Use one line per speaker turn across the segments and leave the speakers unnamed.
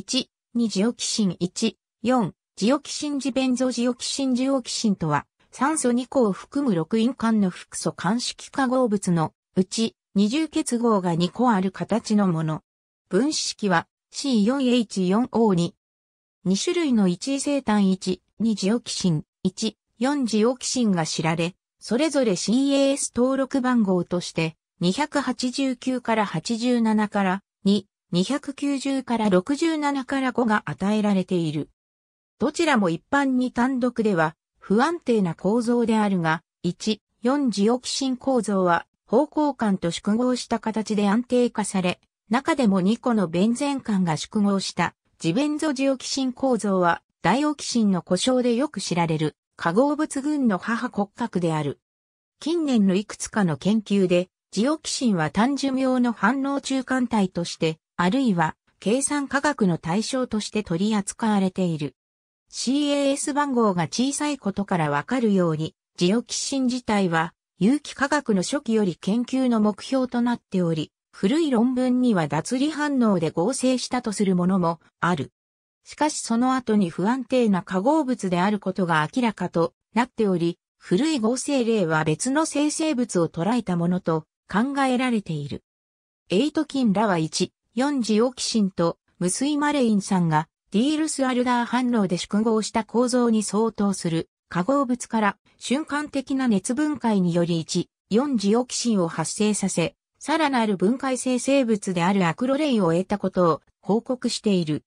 1、2ジオキシン1、4、ジオキシンジベンゾジオキシンジオキシンとは、酸素2個を含む6因間の複素間式化合物のうち、二重結合が2個ある形のもの。分子式は C4H4O2。2種類の1生単1、2ジオキシン、1、4ジオキシンが知られ、それぞれ CAS 登録番号として、289から87から2、290から67から5が与えられている。どちらも一般に単独では不安定な構造であるが、1、4ジオキシン構造は方向間と縮合した形で安定化され、中でも2個のベンゼン間が縮合したジベンゾジオキシン構造はダイオキシンの故障でよく知られる化合物群の母骨格である。近年のいくつかの研究で、ジオキシンは単寿命の反応中間体としてあるいは計算科学の対象として取り扱われている。CAS 番号が小さいことからわかるように、ジオキシン自体は有機化学の初期より研究の目標となっており、古い論文には脱離反応で合成したとするものもある。しかしその後に不安定な化合物であることが明らかとなっており、古い合成例は別の生成物を捉えたものと考えられている。エイト菌らは1、4次オキシンとムスイ・マレインさんがディールス・アルダー反応で縮合した構造に相当する化合物から瞬間的な熱分解により1、4次オキシンを発生させ、さらなる分解性生物であるアクロレイを得たことを報告している。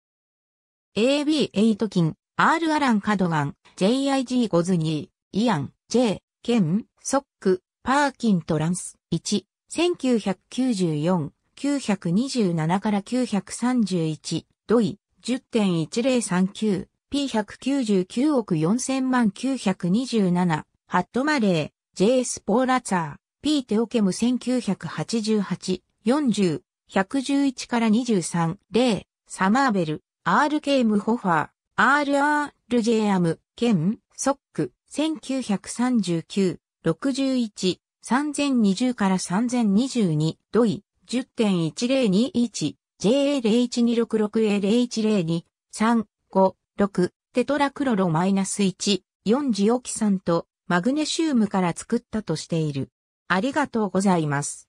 AB8 菌、R アランカドガン、JIG ゴズニー、イアン、J、ケン、ソック、パーキントランス、1、1994、927から931、ドイ、10.1039、P199 億4000万927、ハットマレー、JS ポーラツァー、P テオケム1988、40、111から23、0、サマーベル、RK ムホファー、RRJ アム、ケン、ソック、1939、61、3020から3022、ドイ、10.1021、JA01266A01023、5、6、テトラクロロマイナス -1、4ジオキンとマグネシウムから作ったとしている。ありがとうございます。